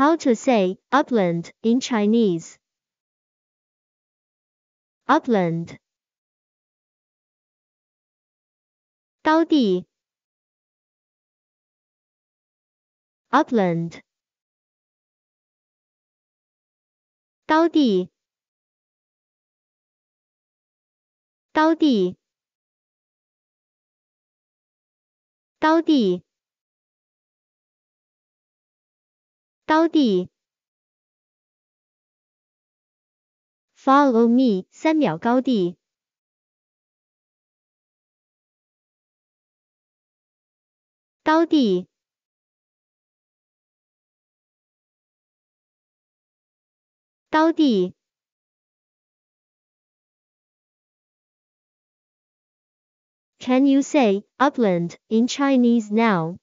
How to say upland in Chinese. Upland. 高地 upland 高地高地高地高地。Follow me，三秒高地。高地。高地。Can you say upland in Chinese now?